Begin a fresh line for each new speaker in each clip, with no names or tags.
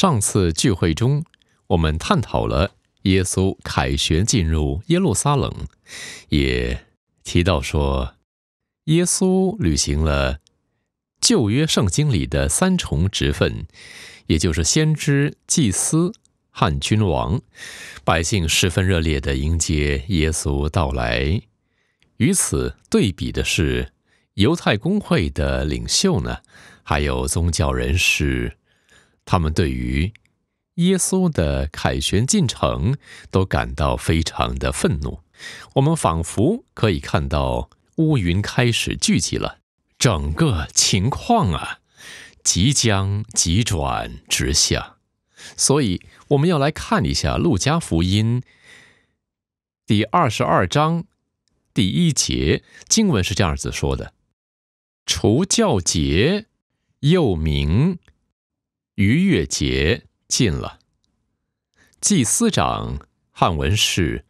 上次聚会中，我们探讨了耶稣凯旋进入耶路撒冷，也提到说，耶稣履行了旧约圣经里的三重职分，也就是先知、祭司、汉君王。百姓十分热烈地迎接耶稣到来。与此对比的是，犹太公会的领袖呢，还有宗教人士。他们对于耶稣的凯旋进程都感到非常的愤怒。我们仿佛可以看到乌云开始聚集了，整个情况啊，即将急转直下。所以我们要来看一下《路加福音》第二十二章第一节，经文是这样子说的：“除教节，又名。”逾越节近了，祭司长、汉文士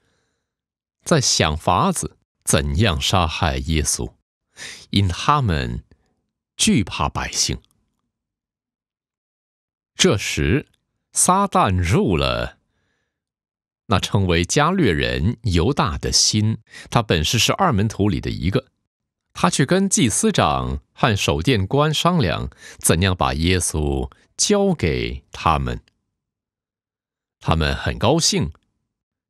在想法子怎样杀害耶稣，因他们惧怕百姓。这时，撒旦入了那称为加略人犹大的心，他本是是二门徒里的一个。他去跟祭司长和守殿官商量，怎样把耶稣交给他们。他们很高兴，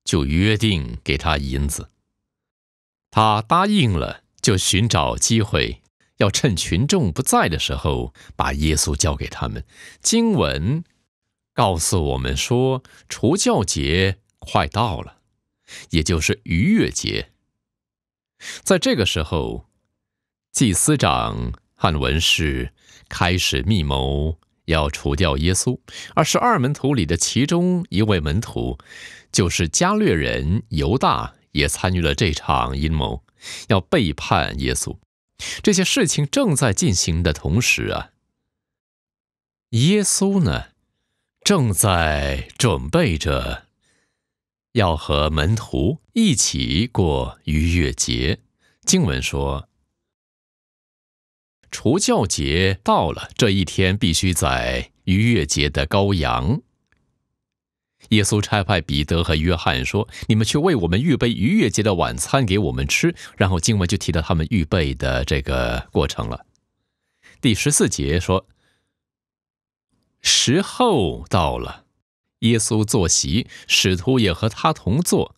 就约定给他银子。他答应了，就寻找机会，要趁群众不在的时候把耶稣交给他们。经文告诉我们说，除教节快到了，也就是逾越节，在这个时候。祭司长汉文士开始密谋要除掉耶稣，而十二门徒里的其中一位门徒，就是加略人犹大，也参与了这场阴谋，要背叛耶稣。这些事情正在进行的同时啊，耶稣呢，正在准备着要和门徒一起过逾越节。经文说。除教节到了，这一天必须在逾越节的羔羊。耶稣差派彼得和约翰说：“你们去为我们预备逾越节的晚餐给我们吃。”然后经文就提到他们预备的这个过程了。第十四节说：“时候到了，耶稣坐席，使徒也和他同坐。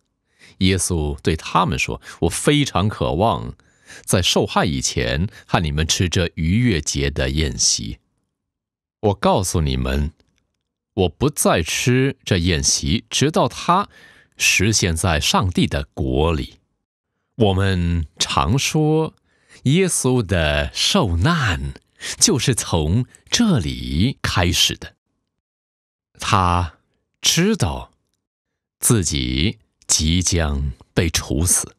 耶稣对他们说：‘我非常渴望。’”在受害以前，和你们吃这逾越节的宴席。我告诉你们，我不再吃这宴席，直到它实现，在上帝的国里。我们常说，耶稣的受难就是从这里开始的。他知道自己即将被处死，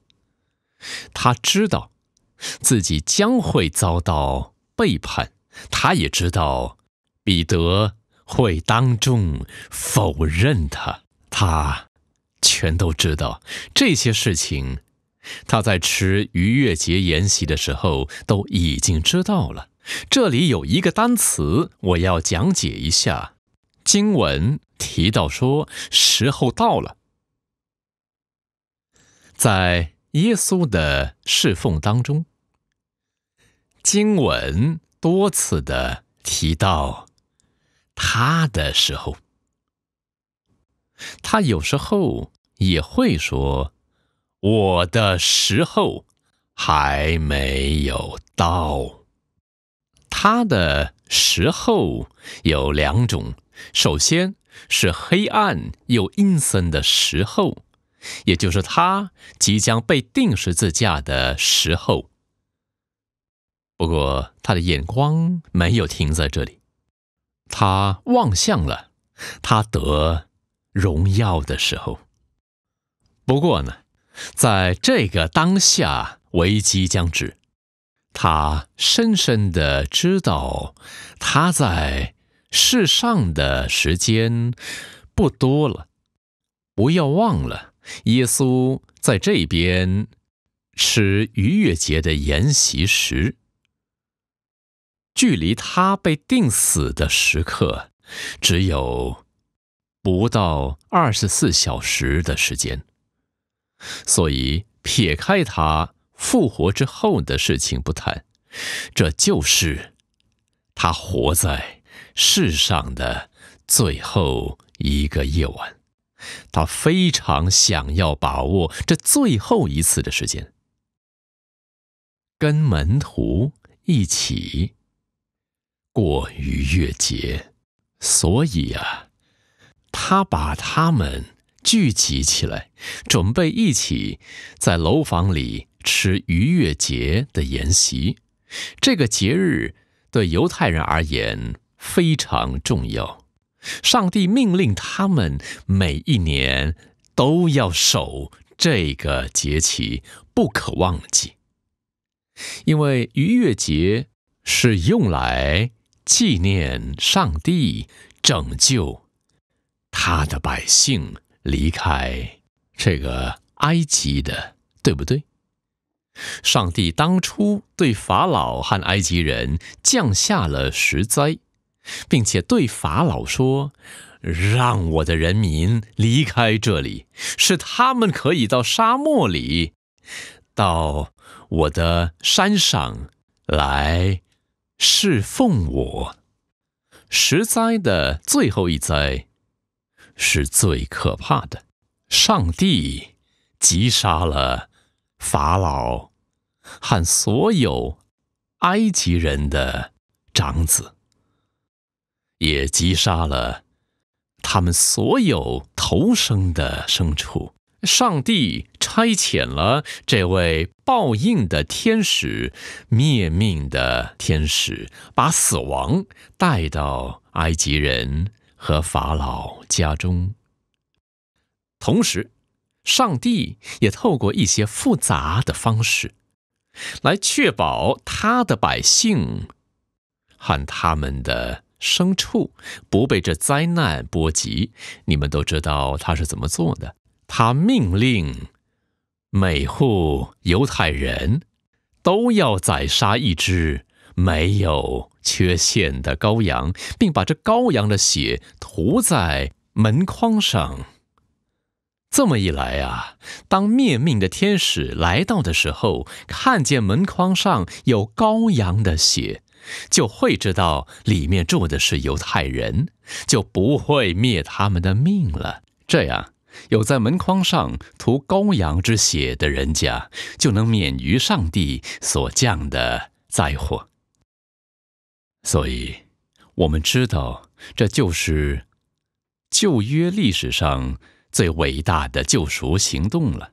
他知道。自己将会遭到背叛，他也知道彼得会当众否认他，他全都知道这些事情。他在吃逾越节筵席的时候都已经知道了。这里有一个单词，我要讲解一下。经文提到说，时候到了，在。耶稣的侍奉当中，经文多次的提到他的时候，他有时候也会说：“我的时候还没有到。”他的时候有两种，首先是黑暗又阴森的时候。也就是他即将被钉十字架的时候，不过他的眼光没有停在这里，他望向了他得荣耀的时候。不过呢，在这个当下危机将至，他深深的知道他在世上的时间不多了，不要忘了。耶稣在这边吃逾越节的筵席时，距离他被定死的时刻只有不到二十四小时的时间。所以，撇开他复活之后的事情不谈，这就是他活在世上的最后一个夜晚。他非常想要把握这最后一次的时间，跟门徒一起过逾越节，所以啊，他把他们聚集起来，准备一起在楼房里吃逾越节的宴席。这个节日对犹太人而言非常重要。上帝命令他们每一年都要守这个节期，不可忘记，因为逾越节是用来纪念上帝拯救他的百姓离开这个埃及的，对不对？上帝当初对法老和埃及人降下了十灾。并且对法老说：“让我的人民离开这里，是他们可以到沙漠里，到我的山上来侍奉我。”十灾的最后一灾是最可怕的，上帝击杀了法老和所有埃及人的长子。也击杀了他们所有头生的牲畜。上帝差遣了这位报应的天使、灭命的天使，把死亡带到埃及人和法老家中。同时，上帝也透过一些复杂的方式，来确保他的百姓和他们的。牲畜不被这灾难波及，你们都知道他是怎么做的。他命令每户犹太人都要宰杀一只没有缺陷的羔羊，并把这羔羊的血涂在门框上。这么一来啊，当灭命的天使来到的时候，看见门框上有羔羊的血。就会知道里面住的是犹太人，就不会灭他们的命了。这样，有在门框上涂羔羊之血的人家，就能免于上帝所降的灾祸。所以，我们知道这就是旧约历史上最伟大的救赎行动了。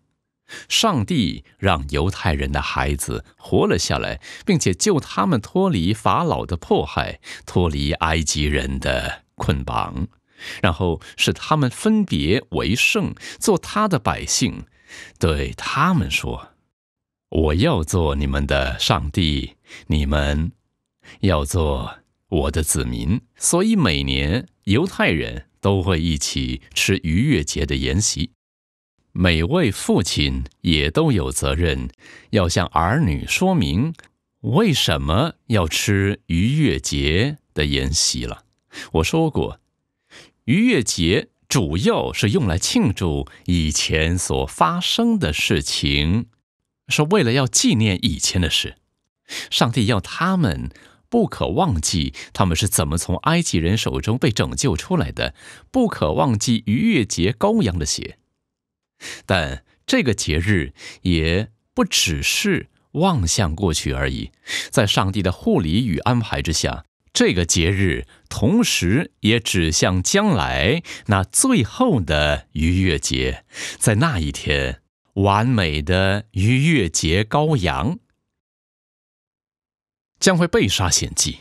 上帝让犹太人的孩子活了下来，并且救他们脱离法老的迫害，脱离埃及人的捆绑，然后使他们分别为圣，做他的百姓。对他们说：“我要做你们的上帝，你们要做我的子民。”所以每年犹太人都会一起吃逾越节的筵席。每位父亲也都有责任，要向儿女说明为什么要吃逾越节的筵席了。我说过，逾越节主要是用来庆祝以前所发生的事情，是为了要纪念以前的事。上帝要他们不可忘记他们是怎么从埃及人手中被拯救出来的，不可忘记逾越节羔羊的血。但这个节日也不只是望向过去而已，在上帝的护理与安排之下，这个节日同时也指向将来那最后的逾越节，在那一天，完美的逾越节羔羊将会被杀献祭，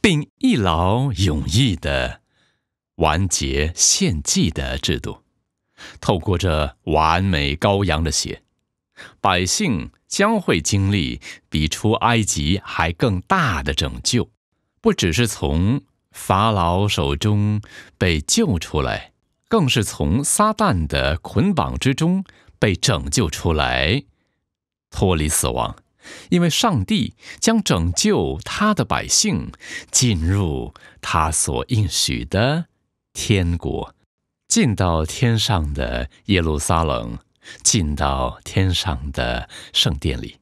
并一劳永逸的完结献祭的制度。透过这完美羔羊的血，百姓将会经历比出埃及还更大的拯救，不只是从法老手中被救出来，更是从撒旦的捆绑之中被拯救出来，脱离死亡，因为上帝将拯救他的百姓进入他所应许的天国。进到天上的耶路撒冷，进到天上的圣殿里，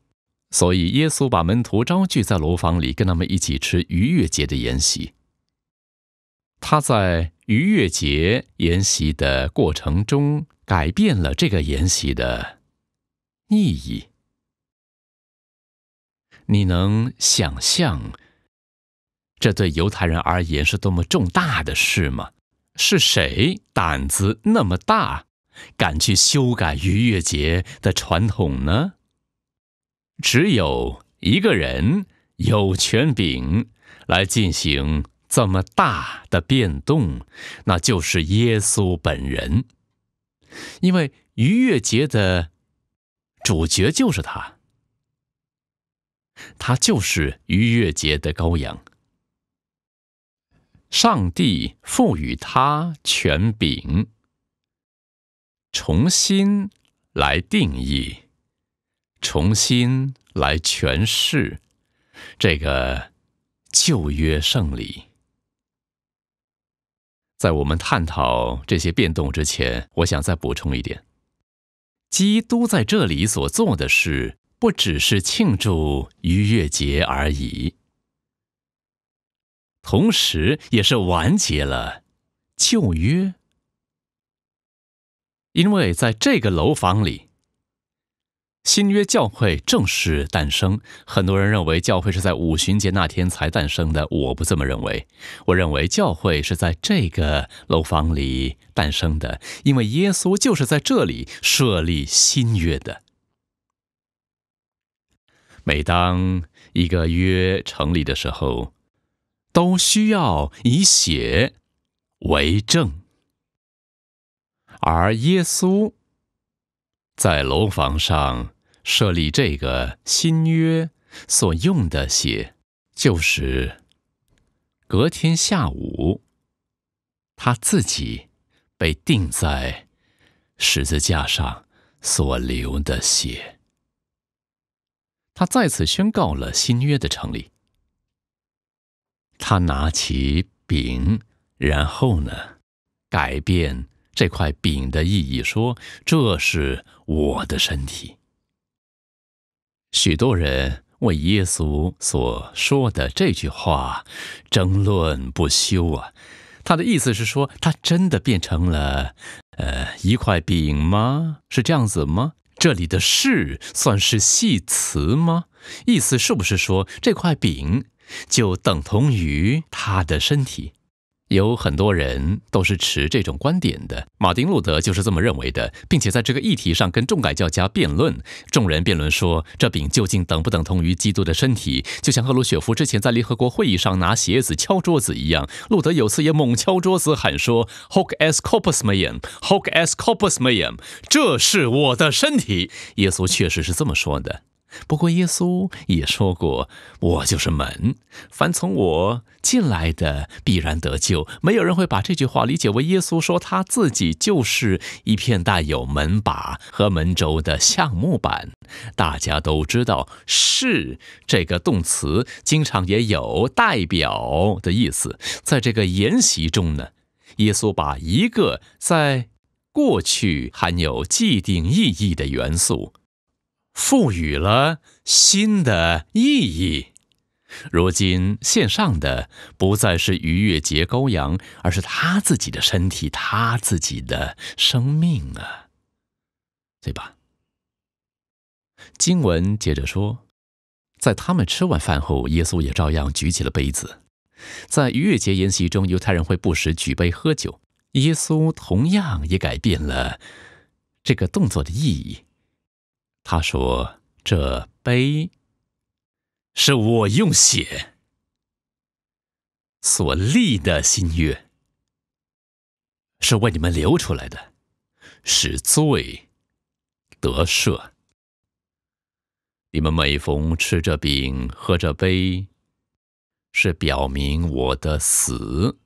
所以耶稣把门徒招聚在楼房里，跟他们一起吃逾越节的筵席。他在逾越节筵席的过程中，改变了这个筵席的意义。你能想象这对犹太人而言是多么重大的事吗？是谁胆子那么大，敢去修改逾越节的传统呢？只有一个人有权柄来进行这么大的变动，那就是耶稣本人，因为逾越节的主角就是他，他就是逾越节的羔羊。上帝赋予他权柄，重新来定义，重新来诠释这个旧约圣礼。在我们探讨这些变动之前，我想再补充一点：基督在这里所做的事，不只是庆祝逾越节而已。同时，也是完结了旧约。因为在这个楼房里，新约教会正式诞生。很多人认为教会是在五旬节那天才诞生的，我不这么认为。我认为教会是在这个楼房里诞生的，因为耶稣就是在这里设立新约的。每当一个约成立的时候，都需要以血为证，而耶稣在楼房上设立这个新约所用的血，就是隔天下午他自己被钉在十字架上所流的血。他再次宣告了新约的成立。他拿起饼，然后呢，改变这块饼的意义，说这是我的身体。许多人为耶稣所说的这句话争论不休啊。他的意思是说，他真的变成了呃一块饼吗？是这样子吗？这里的“是”算是系词吗？意思是不是说这块饼？就等同于他的身体，有很多人都是持这种观点的。马丁·路德就是这么认为的，并且在这个议题上跟众改教家辩论。众人辩论说，这饼究竟等不等同于基督的身体？就像赫鲁雪夫之前在联合国会议上拿鞋子敲桌子一样，路德有次也猛敲桌子，喊说：“Hoc est corpus meum，Hoc est corpus meum，这是我的身体。”耶稣确实是这么说的。不过，耶稣也说过：“我就是门，凡从我进来的必然得救。”没有人会把这句话理解为耶稣说他自己就是一片带有门把和门轴的橡木板。大家都知道，“是”这个动词经常也有代表的意思。在这个研习中呢，耶稣把一个在过去含有既定意义的元素。赋予了新的意义。如今，献上的不再是逾越节羔羊，而是他自己的身体，他自己的生命啊，对吧？经文接着说，在他们吃完饭后，耶稣也照样举起了杯子。在逾越节宴席中，犹太人会不时举杯喝酒，耶稣同样也改变了这个动作的意义。他说：“这杯是我用血所立的新约，是为你们流出来的，是罪得赦。你们每逢吃这饼、喝这杯，是表明我的死。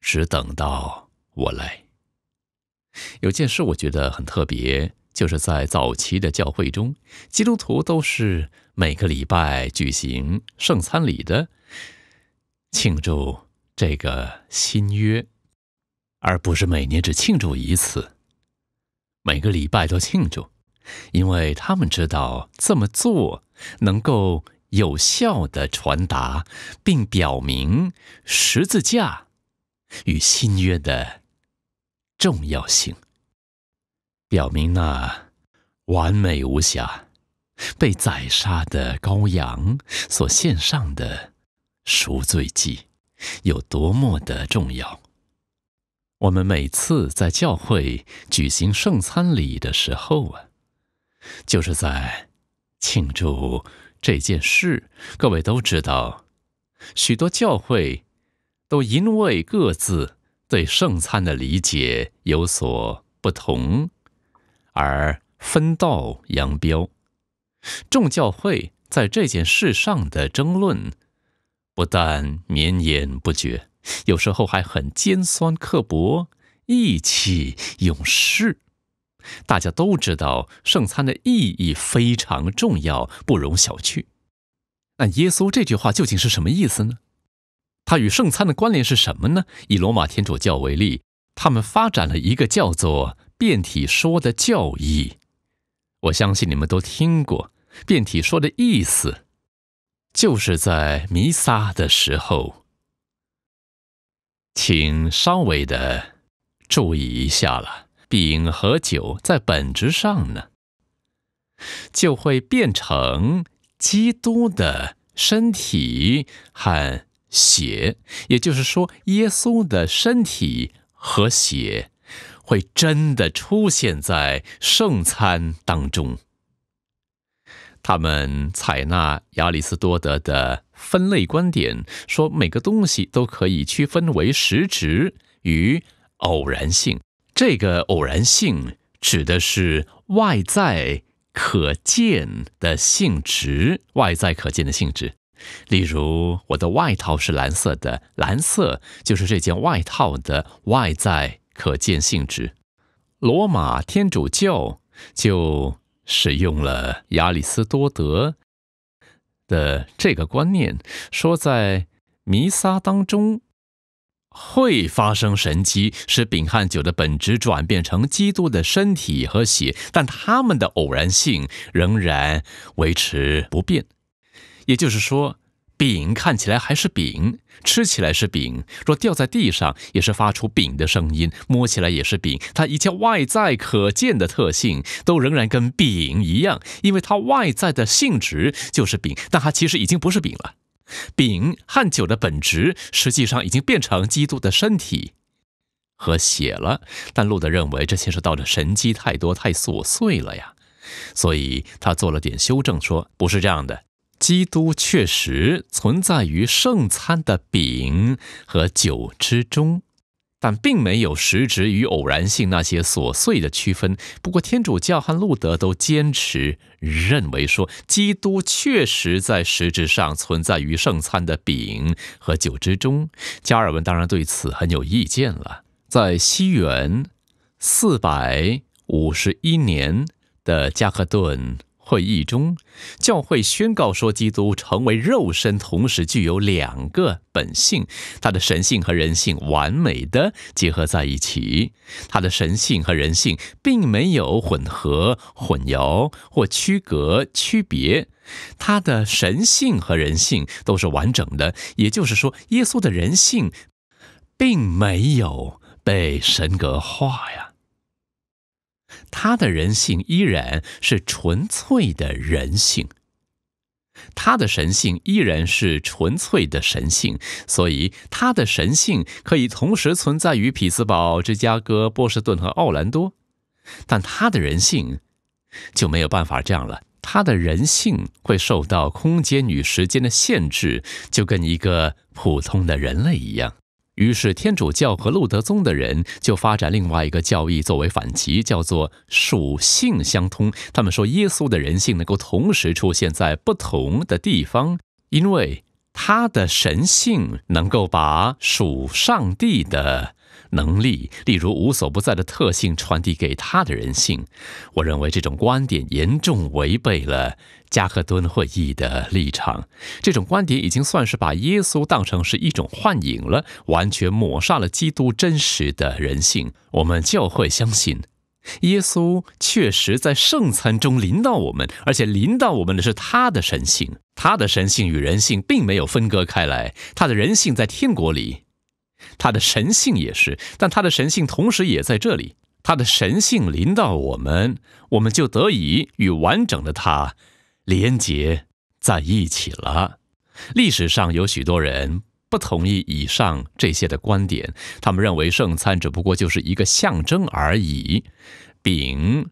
只等到我来。有件事我觉得很特别。”就是在早期的教会中，基督徒都是每个礼拜举行圣餐礼的，庆祝这个新约，而不是每年只庆祝一次。每个礼拜都庆祝，因为他们知道这么做能够有效的传达并表明十字架与新约的重要性。表明那完美无瑕、被宰杀的羔羊所献上的赎罪祭有多么的重要。我们每次在教会举行圣餐礼的时候啊，就是在庆祝这件事。各位都知道，许多教会都因为各自对圣餐的理解有所不同。而分道扬镳，众教会在这件事上的争论不但绵延不绝，有时候还很尖酸刻薄、意气用事。大家都知道，圣餐的意义非常重要，不容小觑。但耶稣这句话究竟是什么意思呢？它与圣餐的关联是什么呢？以罗马天主教为例，他们发展了一个叫做……变体说的教义，我相信你们都听过。变体说的意思，就是在弥撒的时候，请稍微的注意一下了。饼和酒在本质上呢，就会变成基督的身体和血，也就是说，耶稣的身体和血。会真的出现在圣餐当中。他们采纳亚里士多德的分类观点，说每个东西都可以区分为实质与偶然性。这个偶然性指的是外在可见的性质，外在可见的性质，例如我的外套是蓝色的，蓝色就是这件外套的外在。可见性质，罗马天主教就使用了亚里斯多德的这个观念，说在弥撒当中会发生神迹，使饼和酒的本质转变成基督的身体和血，但他们的偶然性仍然维持不变。也就是说。饼看起来还是饼，吃起来是饼，若掉在地上也是发出饼的声音，摸起来也是饼。它一切外在可见的特性都仍然跟饼一样，因为它外在的性质就是饼。但它其实已经不是饼了。饼，和酒的本质实际上已经变成基督的身体和血了。但路德认为这些涉到的神机太多太琐碎了呀，所以他做了点修正，说不是这样的。基督确实存在于圣餐的饼和酒之中，但并没有实质与偶然性那些琐碎的区分。不过，天主教和路德都坚持认为说，基督确实在实质上存在于圣餐的饼和酒之中。加尔文当然对此很有意见了。在西元四百五十一年的加克顿。会议中，教会宣告说，基督成为肉身，同时具有两个本性，他的神性和人性完美的结合在一起，他的神性和人性并没有混合、混淆或区隔、区别，他的神性和人性都是完整的。也就是说，耶稣的人性并没有被神格化呀。他的人性依然是纯粹的人性，他的神性依然是纯粹的神性，所以他的神性可以同时存在于匹兹堡、芝加哥、波士顿和奥兰多，但他的人性就没有办法这样了。他的人性会受到空间与时间的限制，就跟一个普通的人类一样。于是，天主教和路德宗的人就发展另外一个教义作为反击，叫做属性相通。他们说，耶稣的人性能够同时出现在不同的地方，因为他的神性能够把属上帝的。能力，例如无所不在的特性传递给他的人性，我认为这种观点严重违背了加克敦会议的立场。这种观点已经算是把耶稣当成是一种幻影了，完全抹杀了基督真实的人性。我们就会相信，耶稣确实在圣餐中临到我们，而且临到我们的是他的神性，他的神性与人性并没有分割开来，他的人性在天国里。他的神性也是，但他的神性同时也在这里。他的神性临到我们，我们就得以与完整的他连结在一起了。历史上有许多人不同意以上这些的观点，他们认为圣餐只不过就是一个象征而已，饼、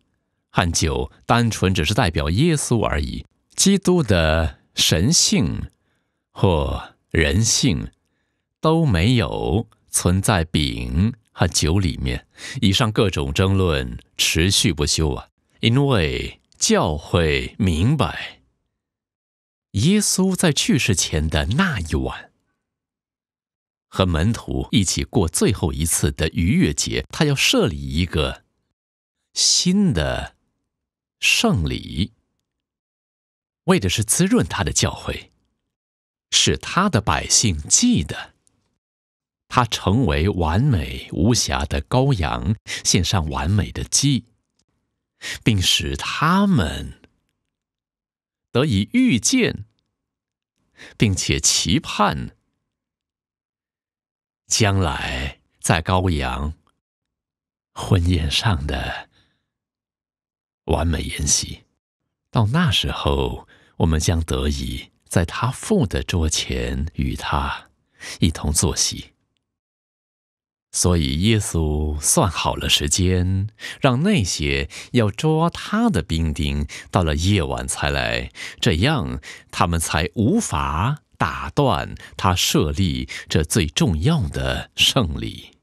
和酒单纯只是代表耶稣而已，基督的神性或人性都没有。存在丙和酒里面，以上各种争论持续不休啊！因为教会明白，耶稣在去世前的那一晚，和门徒一起过最后一次的逾越节，他要设立一个新的圣礼，为的是滋润他的教诲，使他的百姓记得。他成为完美无瑕的羔羊，献上完美的祭，并使他们得以遇见，并且期盼将来在羔羊婚宴上的完美筵席。到那时候，我们将得以在他父的桌前与他一同坐席。所以，耶稣算好了时间，让那些要抓他的兵丁到了夜晚才来，这样他们才无法打断他设立这最重要的胜利。